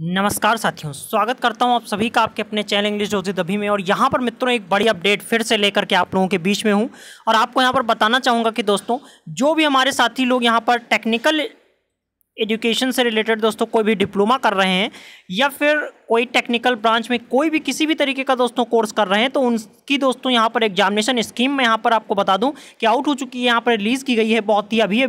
नमस्कार साथियों स्वागत करता हूं आप सभी का आपके अपने चैनल इंग्लिश रोजी दभी में और यहां पर मित्रों एक बड़ी अपडेट फिर से लेकर के आप लोगों के बीच में हूं और आपको यहां पर बताना चाहूँगा कि दोस्तों जो भी हमारे साथी लोग यहां पर टेक्निकल एजुकेशन से रिलेटेड दोस्तों कोई भी डिप्लोमा कर रहे हैं या फिर कोई टेक्निकल ब्रांच में कोई भी किसी भी तरीके का दोस्तों कोर्स कर रहे हैं तो उनकी दोस्तों यहाँ पर एग्जामिनेशन स्कीम में यहाँ पर आपको बता दूँ कि आउट हो चुकी है यहाँ पर रिलीज़ की गई है बहुत ही अभी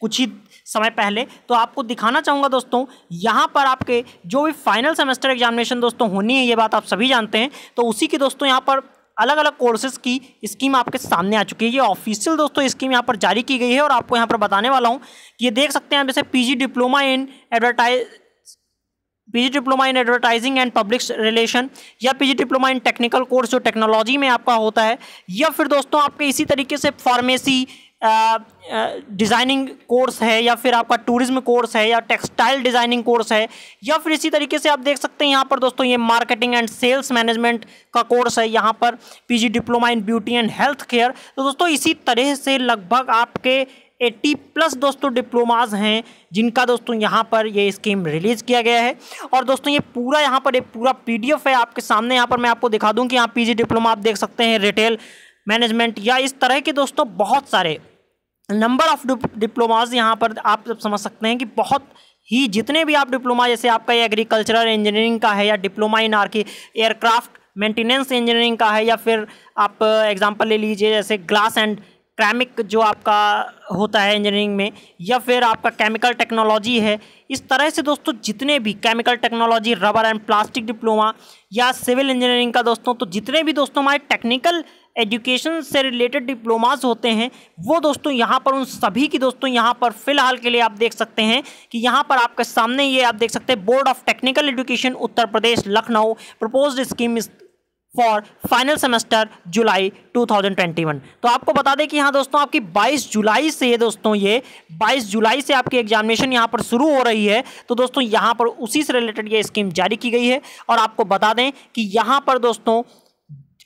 कुछ ही समय पहले तो आपको दिखाना चाहूँगा दोस्तों यहाँ पर आपके जो भी फाइनल सेमेस्टर एग्जामिनेशन दोस्तों होनी है ये बात आप सभी जानते हैं तो उसी की दोस्तों यहाँ पर अलग अलग कोर्सेज की स्कीम आपके सामने आ चुकी है ये ऑफिशियल दोस्तों स्कीम यहाँ पर जारी की गई है और आपको यहाँ पर बताने वाला हूँ कि ये देख सकते हैं जैसे PG diploma in advertise PG diploma in advertising and public relation या PG diploma in technical course जो टेक्नोलॉजी में आपका होता है या फिर दोस्तों आपके इसी तरीके से फार्मेसी डिज़ाइनिंग कोर्स है या फिर आपका टूरिज्म कोर्स है या टेक्सटाइल डिज़ाइनिंग कोर्स है या फिर इसी तरीके से आप देख सकते हैं यहाँ पर दोस्तों ये मार्केटिंग एंड सेल्स मैनेजमेंट का कोर्स है यहाँ पर PG diploma in beauty and health care तो दोस्तों इसी तरह से लगभग आपके एट्टी प्लस दोस्तों डिप्लोमाज हैं जिनका दोस्तों यहाँ पर ये स्कीम रिलीज़ किया गया है और दोस्तों ये पूरा यहाँ पर एक पूरा पीडीएफ है आपके सामने यहाँ पर मैं आपको दिखा दूँ कि यहाँ पीजी डिप्लोमा आप देख सकते हैं रिटेल मैनेजमेंट या इस तरह के दोस्तों बहुत सारे नंबर ऑफ डिप्लोमाज यहाँ पर आप समझ सकते हैं कि बहुत ही जितने भी आप डिप्लोमा जैसे आपका एग्रीकल्चरल इंजीनियरिंग का है या डिप्लोमा इन की एयरक्राफ्ट मेंटेनेंस इंजीनियरिंग का है या फिर आप एग्जांपल ले लीजिए जैसे ग्लास एंड क्रैमिक जो आपका होता है इंजीनियरिंग में या फिर आपका केमिकल टेक्नोलॉजी है इस तरह से दोस्तों जितने भी chemical technology rubber and plastic diploma या सिविल इंजीनियरिंग का दोस्तों तो जितने भी दोस्तों हमारे टेक्निकल एजुकेशन से रिलेटेड डिप्लोमाज होते हैं वो दोस्तों यहाँ पर उन सभी की दोस्तों यहाँ पर फिलहाल के लिए आप देख सकते हैं कि यहाँ पर आपके सामने ये आप देख सकते हैं board of technical education Uttar Pradesh Lucknow proposed scheme for final semester July 2021 तो आपको बता दें कि हाँ दोस्तों आपकी 22 जुलाई से दोस्तों ये 22 जुलाई से आपकी एग्जामिनेशन यहाँ पर शुरू हो रही है तो दोस्तों यहाँ पर उसी से रिलेटेड ये स्कीम जारी की गई है और आपको बता दें कि यहाँ पर दोस्तों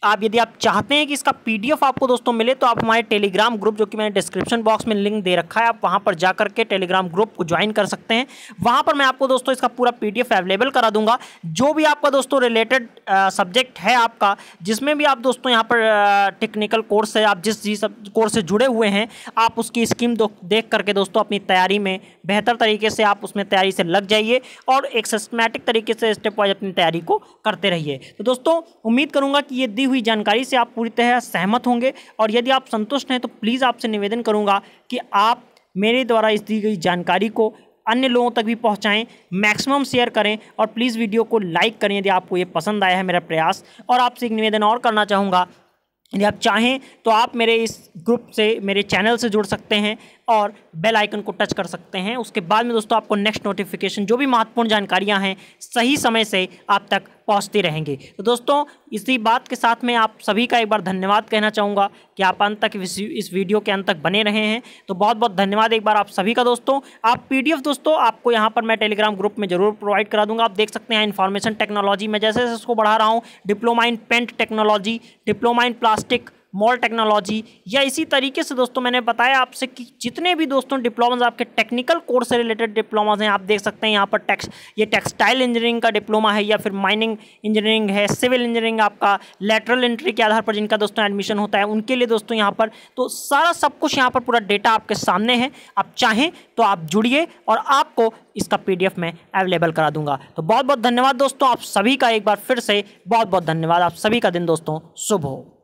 आप यदि आप चाहते हैं कि इसका पीडीएफ आपको दोस्तों मिले तो आप हमारे टेलीग्राम ग्रुप जो कि मैंने डिस्क्रिप्शन बॉक्स में लिंक दे रखा है आप वहां पर जा करके टेलीग्राम ग्रुप को ज्वाइन कर सकते हैं वहां पर मैं आपको दोस्तों इसका पूरा पीडीएफ अवेलेबल करा दूंगा जो भी आपका दोस्तों रिलेटेड सब्जेक्ट है आपका जिसमें भी आप दोस्तों यहाँ पर टेक्निकल कोर्स है आप जिस जिस कोर्स से जुड़े हुए हैं आप उसकी स्कीम देख करके दोस्तों अपनी तैयारी में बेहतर तरीके से आप उसमें तैयारी से लग जाइए और एक सिस्टमेटिक तरीके से स्टेप वाइज अपनी तैयारी को करते रहिए तो दोस्तों उम्मीद करूँगा कि ये हुई जानकारी से आप पूरी तरह सहमत होंगे और यदि आप संतुष्ट हैं तो प्लीज़ आपसे निवेदन करूँगा कि आप मेरे द्वारा इस दी गई जानकारी को अन्य लोगों तक भी पहुंचाएं मैक्सिमम शेयर करें और प्लीज़ वीडियो को लाइक करें यदि आपको ये पसंद आया है मेरा प्रयास और आपसे एक निवेदन और करना चाहूँगा यदि आप चाहें तो आप मेरे इस ग्रुप से मेरे चैनल से जुड़ सकते हैं और बेल आइकन को टच कर सकते हैं उसके बाद में दोस्तों आपको नेक्स्ट नोटिफिकेशन जो भी महत्वपूर्ण जानकारियाँ हैं सही समय से आप तक पहुंचती रहेंगे तो दोस्तों इसी बात के साथ में आप सभी का एक बार धन्यवाद कहना चाहूँगा कि आप अंत तक इस वीडियो के अंत तक बने रहे हैं तो बहुत बहुत धन्यवाद एक बार आप सभी का दोस्तों आप पी दोस्तों आपको यहाँ पर मैं टेलीग्राम ग्रुप में जरूर प्रोवाइड करा दूँगा आप देख सकते हैं इन्फॉर्मेशन टेक्नोलॉजी में जैसे जैसे उसको बढ़ा रहा हूँ diploma in paint technology diploma in plastic mould technology या इसी तरीके से दोस्तों मैंने बताया आपसे कि जितने भी दोस्तों डिप्लोमाज आपके टेक्निकल कोर्स से रिलेटेड डिप्लोमाज हैं आप देख सकते हैं यहाँ पर टेक्स ये टेक्सटाइल इंजीनियरिंग का डिप्लोमा है या फिर माइनिंग इंजीनियरिंग है सिविल इंजीनियरिंग आपका लेटरल एंट्री के आधार पर जिनका दोस्तों एडमिशन होता है उनके लिए दोस्तों यहाँ पर तो सारा सब कुछ यहाँ पर पूरा डेटा आपके सामने है आप चाहें तो आप जुड़िए और आपको इसका एफ मैं अवेलेबल करा दूंगा तो बहुत बहुत धन्यवाद दोस्तों आप सभी का एक बार फिर से बहुत बहुत धन्यवाद आप सभी का दिन दोस्तों शुभ हो